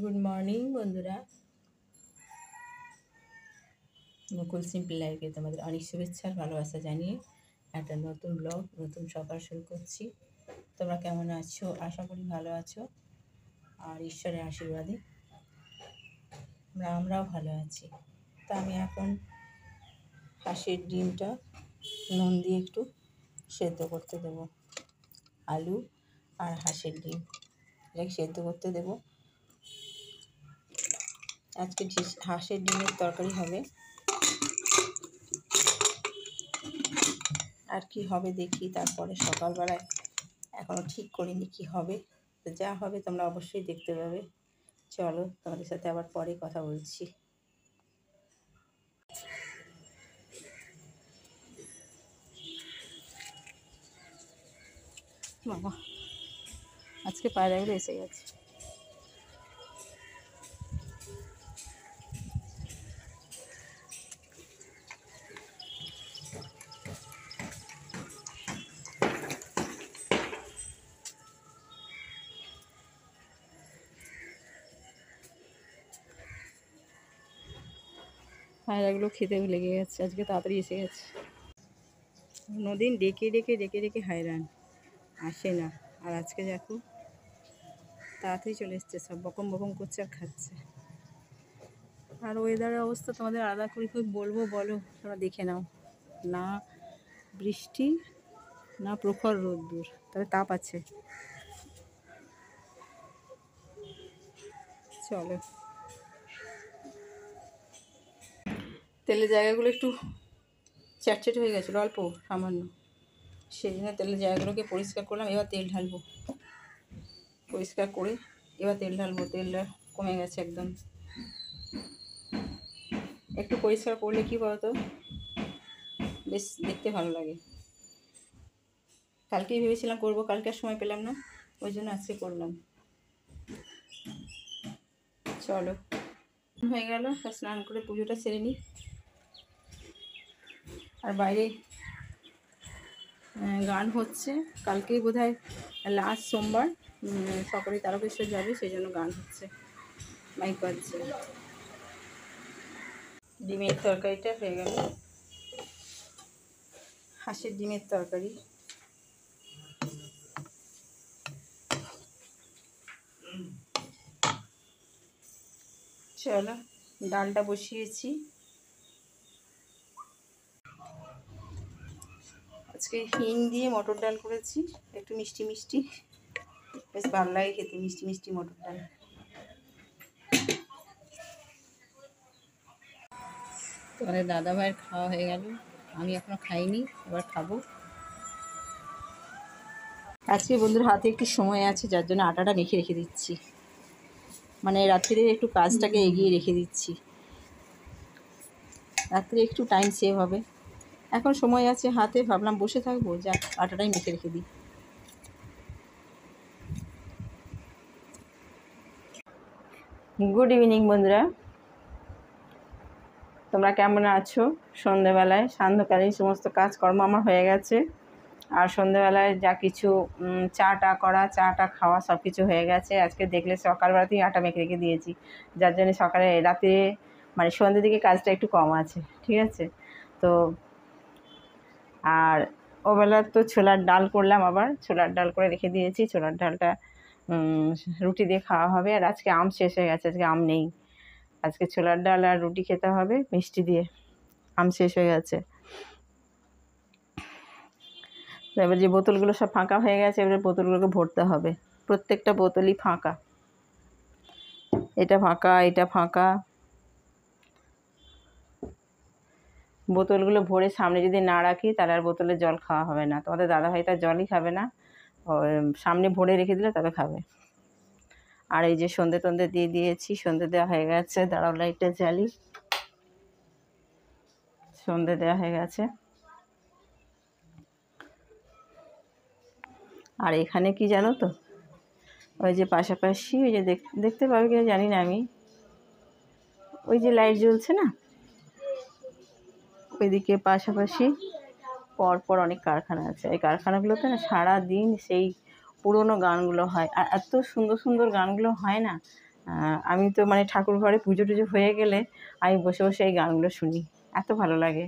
good morning বন্ধুরা মুকুল simple লাইফে তোমাদের অনেক শুভেচ্ছা আর ভালোবাসা জানিয়ে একটা নতুন ব্লগ নতুন সকাল শুরু করছি তোমরা কেমন আছো আশা করি ভালো আছো আর ঈশ্বরের আশীর্বাদে আমরা আমরাও ভালো আছি তা আমি এখন হাঁসের ডিমটা নুন দিয়ে একটু সেদ্ধ করতে দেবো আলু আর হাঁসের ডিম এটাকে সেদ্ধ করতে দেবো আজকে হাঁসের ডিমের তরকারি হবে আর কি হবে দেখি তারপরে সকালবেলায় এখনও ঠিক করিনি কি হবে তো যা হবে তোমরা অবশ্যই দেখতে পাবে চলো তোমাদের সাথে আবার পরে কথা বলছি বাবা আজকে পায়রাগুলো এসে গেছে হায়রাগুলো খেতে লেগে গেছে আজকে তাড়াতাড়ি এসে গেছে নদিন ডেকে ডেকে ডেকে ডেকে হায়রান আসে না আর আজকে দেখো তাড়াতাড়ি চলে এসছে সব বকম বকম করছে আর খাচ্ছে আর ওয়েদারের অবস্থা তোমাদের আলাদা করে খুব বলবো বলো তোমরা দেখে নাও না বৃষ্টি না প্রখর রোদ্দুর তবে তাপ আছে চলো তেলের জায়গাগুলো একটু চ্যাটচ্যাট হয়ে গেছিলো অল্প সামান্য সেই জন্য তেলের জায়গাগুলোকে পরিষ্কার করলাম এবার তেল ঢালবো পরিষ্কার করে এবার তেল ঢালবো তেলটা কমে গেছে একদম একটু পরিষ্কার করলে কি বলতো বেশ দেখতে ভালো লাগে কালকেই ভেবেছিলাম করব কালকে আর সময় পেলাম না ওই জন্য আজকে করলাম চলো হয়ে গেল স্নান করে পুজোটা সেরে নিই আর বাইরে গান হচ্ছে কালকেই বোধ হয় লাস্ট সোমবার সকলে তারকেশ্বর যাবে সেই জন্য গান হচ্ছে মাইক বাজছে ডিমের তরকারিটা হয়ে গেল হাঁসের ডিমের তরকারি চলো ডালটা বসিয়েছি আজকে হিং দিয়ে মটর ডাল করেছি একটু মিষ্টি মিষ্টি বেশ ভালো লাগে খেতে মিষ্টি মিষ্টি মটর ডাল তোমাদের দাদা ভাইয়ের খাওয়া হয়ে গেল আমি এখনো খাইনি এবার খাবো আজকে বন্ধুর হাতে একটু সময় আছে যার জন্য আটাটা মেখে রেখে দিচ্ছি মানে রাত্রিরে একটু কাজটাকে এগিয়ে রেখে দিচ্ছি রাত্রে একটু টাইম সেভ হবে এখন সময় আছে হাতে ভাবলাম বসে থাকবো যা আটাটাই মেখে রেখে দিই গুড ইভিনিং বন্ধুরা তোমরা কেমন আছো সন্ধেবেলায় সান্ধ্যকালীন সমস্ত কাজকর্ম আমার হয়ে গেছে আর সন্ধেবেলায় যা কিছু চা টা করা চা টা খাওয়া সব কিছু হয়ে গেছে আজকে দেখলে সকালবেলাতেই আটা মেখে রেখে দিয়েছি যার জন্য সকালে রাতে মানে সন্ধ্যের দিকে কাজটা একটু কম আছে ঠিক আছে তো আর ওবেলা তো ছোলার ডাল করলাম আবার ছোলার ডাল করে রেখে দিয়েছি ছোলার ডালটা রুটি দিয়ে খাওয়া হবে আর আজকে আম শেষ হয়ে গেছে আজকে আম নেই আজকে ছোলার ডাল আর রুটি খেতে হবে মিষ্টি দিয়ে আম শেষ হয়ে গেছে এবার যে বোতলগুলো সব ফাঁকা হয়ে গেছে এবার বোতলগুলোকে ভরতে হবে প্রত্যেকটা বোতলই ফাঁকা এটা ফাঁকা এটা ফাঁকা বোতলগুলো ভরে সামনে যদি না রাখি তাহলে আর বোতলে জল খাওয়া হবে না তোমাদের দাদাভাই তার জলই খাবে না সামনে ভরে রেখে দিলে তবে খাবে আর এই যে সন্ধে তন্দে দিয়ে দিয়েছি সন্ধে দেওয়া হয়ে গেছে দাঁড়াও লাইটটা জ্বালি সন্ধে দেওয়া হয়ে গেছে আর এখানে কি জানো তো ওই যে পাশাপাশি ওই যে দেখতে পাবে কিনা জানি না আমি ওই যে লাইট জ্বলছে না ওইদিকে পাশাপাশি পরপর অনেক কারখানা আছে এই কারখানাগুলোতে না সারাদিন সেই পুরনো গানগুলো হয় আর এত সুন্দর সুন্দর গানগুলো হয় না আমি তো মানে ঠাকুর ঘরে পুজো টুজো হয়ে গেলে আমি বসে বসে এই গানগুলো শুনি এত ভালো লাগে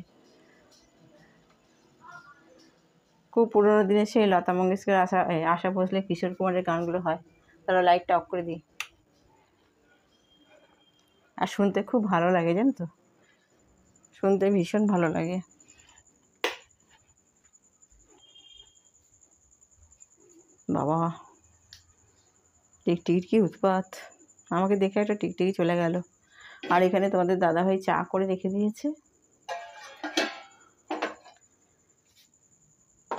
খুব পুরোনো দিনে সেই লতা মঙ্গেশকর আশা আশা ভোসলে কিশোর কুমারের গানগুলো হয় তারা লাইটটা অফ করে দিই আর শুনতে খুব ভালো লাগে জানো তো শুনতে ভীষণ ভালো লাগে বাবা টিকটিকির কি উৎপাত আমাকে দেখে একটা টিকটিকি চলে গেল আর এখানে তোমাদের দাদাভাই চা করে রেখে দিয়েছে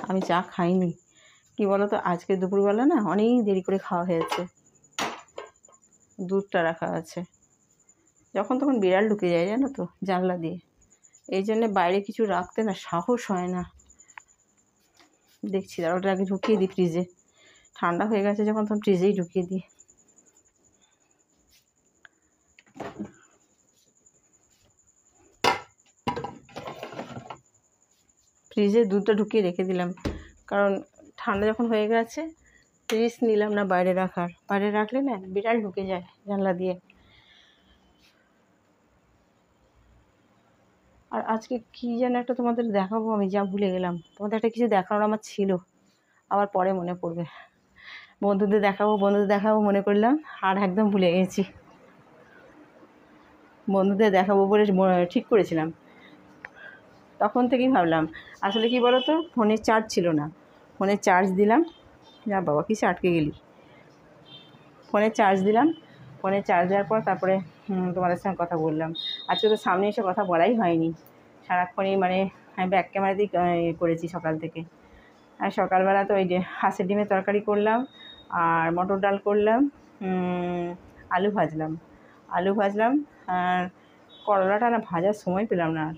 আমি চা খাইনি কি বলো তো আজকে দুপুরবেলা না অনেক দেরি করে খাওয়া হয়েছে দুধটা রাখা আছে যখন তখন বিড়াল ঢুকে যায় জানো তো জানলা দিয়ে এই জন্যে বাইরে কিছু রাখতে না সাহস হয় না দেখছি দাঁড়া ওটা আগে ঢুকিয়ে দিই ফ্রিজে ঠান্ডা হয়ে গেছে যখন তখন ফ্রিজেই ঢুকিয়ে দিই ফ্রিজে দুধটা ঢুকিয়ে রেখে দিলাম কারণ ঠান্ডা যখন হয়ে গেছে ফ্রিজ নিলাম না বাইরে রাখার বাইরে রাখলে না বিড়াল ঢুকে যায় জানলা দিয়ে আর আজকে কী যেন একটা তোমাদের দেখাবো আমি যা ভুলে গেলাম তোমাদের একটা কিছু দেখানোর আমার ছিল আবার পরে মনে পড়বে বন্ধুদের দেখাবো বন্ধুদের দেখাবো মনে করলাম আর একদম ভুলে গেছি বন্ধুদের দেখাবো বলে ঠিক করেছিলাম তখন থেকেই ভাবলাম আসলে কি বলো তো ফোনে চার্জ ছিল না ফোনে চার্জ দিলাম যা বাবা কিছু আটকে গেলি ফোনে চার্জ দিলাম ফোনে চার্জ দেওয়ার পর তারপরে তোমাদের সঙ্গে কথা বললাম আজকে তো সামনে এসে কথা বলাই হয়নি সারাক্ষণই মানে আমি ব্যাক ক্যামেরাতেই করেছি সকাল থেকে আর সকালবেলা তো ওই যে হাঁসের ডিমের তরকারি করলাম আর মটর ডাল করলাম আলু ভাজলাম আলু ভাজলাম আর করলাটা না ভাজার সময় পেলাম না আর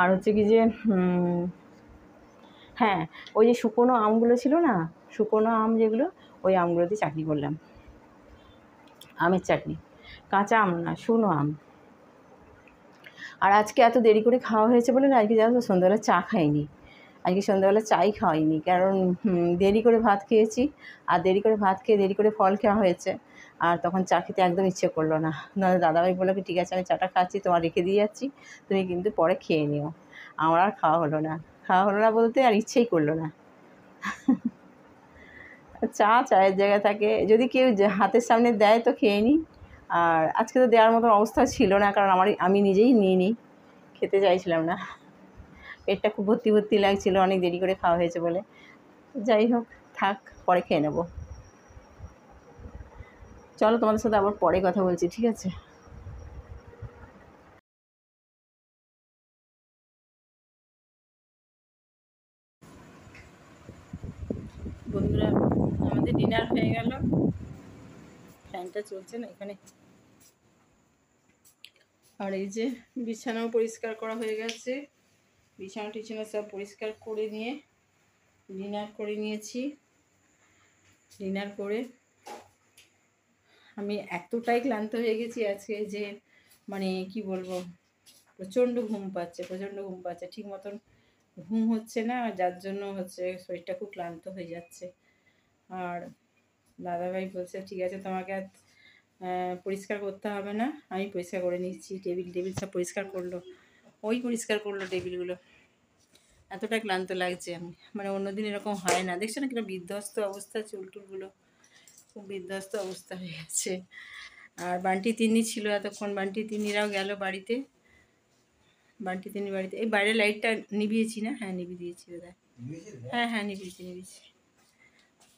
আর হচ্ছে কি যে হ্যাঁ ওই যে শুকনো আমগুলো ছিল না শুকনো আম যেগুলো ওই আমগুলোতে চাকরি করলাম আমের চাটনি কাঁচা আম না শুনো আম আর আজকে এত দেরি করে খাওয়া হয়েছে বলে না আজকে যেন তো সন্ধ্যাবেলা চা খাইনি আজকে সন্ধ্যাবেলা চাই খাওয়াইনি কারণ দেরি করে ভাত খেয়েছি আর দেরি করে ভাত খেয়ে দেরি করে ফল খাওয়া হয়েছে আর তখন চা খেতে একদম ইচ্ছে করলো না নাহলে দাদাভাই বললো কি ঠিক আছে আমি চাটা খাচ্ছি তোমার রেখে দিয়ে যাচ্ছি তুমি কিন্তু পরে খেয়ে নিও আমার আর খাওয়া হলো না খাওয়া হলো না বলতে আর ইচ্ছেই করলো না চা চায়ের জায়গায় থাকে যদি কেউ হাতের সামনে দেয় তো খেয়ে নিই আর আজকে তো দেওয়ার মতো অবস্থা ছিল না কারণ আমার আমি নিজেই নিয়ে নিই খেতে চাইছিলাম না পেটটা খুব ভর্তি ভর্তি লাগছিল অনেক দেরি করে খাওয়া হয়েছে বলে যাই হোক থাক পরে খেয়ে নেব চলো তোমাদের সাথে আবার পরে কথা বলছি ঠিক আছে কাজটা চলছে না এখানে আর এই যে বিছানাও পরিষ্কার করা হয়ে গেছে বিছানা টিছানা সব পরিষ্কার করে নিয়ে ডিনার করে নিয়েছি ডিনার করে আমি এতটাই ক্লান্ত হয়ে গেছি আজকে যে মানে কি বলবো প্রচণ্ড ঘুম পাচ্ছে প্রচণ্ড ঘুম পাচ্ছে ঠিক মতন ঘুম হচ্ছে না যার জন্য হচ্ছে শরীরটা খুব ক্লান্ত হয়ে যাচ্ছে আর দাদাভাই বলছে ঠিক আছে তোমাকে আর পরিষ্কার করতে হবে না আমি পরিষ্কার করে নিচ্ছি টেবিল টেবিল সব পরিষ্কার করলো ওই পরিষ্কার করলো টেবিলগুলো এতটা ক্লান্ত লাগছে আমি মানে অন্যদিন এরকম হয় না দেখছো না কিন্তু বিধ্বস্ত অবস্থা চুলটুলগুলো খুব বিধ্বস্ত অবস্থা হয়ে গেছে আর বান্টি তিনি ছিল এতক্ষণ বান্টি তিনিরাও গেল বাড়িতে বান্টি তিনি বাড়িতে এই বাইরের লাইটটা নিবিয়েছি না হ্যাঁ নিবি দিয়েছি দাদা হ্যাঁ হ্যাঁ নিবিয়েছি নিবিয়েছি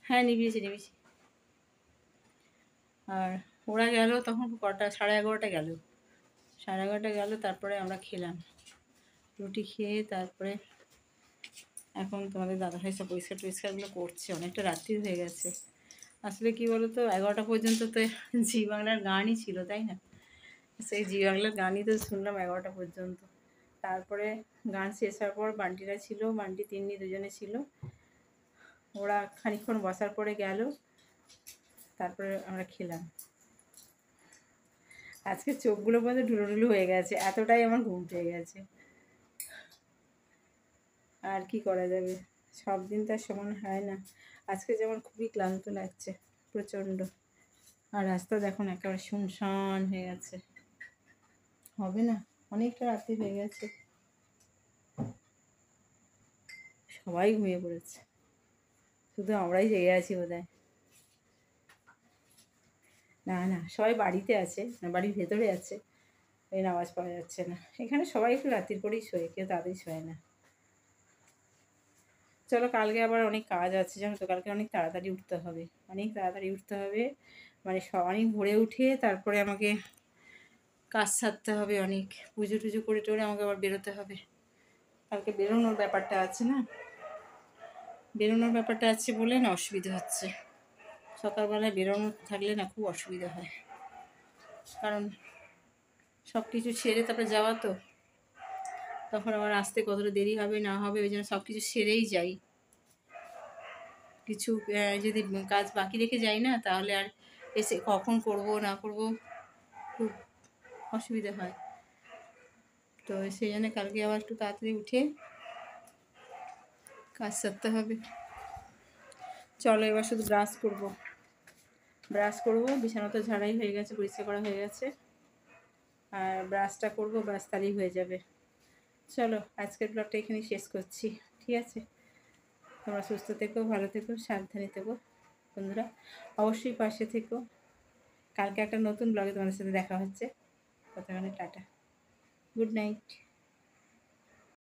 হ্যাঁ নিবিয়েছি নিভিয়েছি আর ওরা গেল তখন কটা সাড়ে এগারোটা গেল সাড়ে এগারোটা গেল তারপরে আমরা খেলাম রুটি খেয়ে তারপরে এখন তোমাদের দাদা ভাই সব পরিষ্কার টরিষ্কারগুলো করছে অনেকটা রাত্রি হয়ে গেছে আসলে কি বলো তো এগারোটা পর্যন্ত তো জি বাংলার গানই ছিল তাই না সেই জি বাংলার গানই তো শুনলাম এগারোটা পর্যন্ত তারপরে গান শেষ হওয়ার পর বান্টিরা ছিল বান্টি তিন্নি দুজনে ছিল ওরা খানিক্ষণ বসার পরে গেল তারপরে আমরা খেলাম আজকে চোখগুলো পর্যন্ত ঢুলুঢুলু হয়ে গেছে এতটাই আমার ঘুম পেয়ে গেছে আর কি করা যাবে সব দিন তার সমান হয় না আজকে যেমন খুবই ক্লান্ত লাগছে প্রচণ্ড আর রাস্তা দেখুন একেবারে শুনশান হয়ে গেছে হবে না অনেকটা রাত্রি হয়ে গেছে সবাই ঘুমিয়ে পড়েছে শুধু আমরাই জেগে আছি বোধ হয় না না সবাই বাড়িতে আছে বাড়ির ভেতরে আছে ওই নামাজ পাওয়া যাচ্ছে না এখানে সবাই একটু রাত্রির করেই শোয় কেউ তাদের শোয় না চলো কালকে আবার অনেক কাজ আছে জানো তো কালকে অনেক তাড়াতাড়ি উঠতে হবে অনেক তাড়াতাড়ি উঠতে হবে মানে অনেক ভোরে উঠে তারপরে আমাকে কাজ সারতে হবে অনেক পুজো টুজো করে টোরে আমাকে আবার বেরোতে হবে কালকে বেরোনোর ব্যাপারটা আছে না বেরোনোর ব্যাপারটা আছে বলে না অসুবিধা হচ্ছে সকালবেলায় বেরোনো থাকলে না খুব অসুবিধা হয় কারণ সব কিছু সেরে তারপরে যাওয়া তো তখন আমার আসতে কতটা দেরি হবে না হবে ওই জন্য সব কিছু সেরেই যাই কিছু যদি কাজ বাকি রেখে যাই না তাহলে আর এসে কখন করব না করব খুব অসুবিধা হয় তো সেই জন্য কালকে আবার একটু তাড়াতাড়ি উঠে কাজ সারতে হবে চলো এবার শুধু ব্রাশ করবো ব্রাশ করব তো ঝাড়াই হয়ে গেছে পরিষ্কার করা হয়ে গেছে আর ব্রাশটা করব ব্রাশ তালি হয়ে যাবে চলো আজকের ব্লগটা এখানে শেষ করছি ঠিক আছে তোমরা সুস্থ থেকো ভালো থেকো সাবধানে থেকো বন্ধুরা অবশ্যই পাশে থেকো কালকে একটা নতুন ব্লগে তোমাদের সাথে দেখা হচ্ছে মানে টাটা গুড নাইট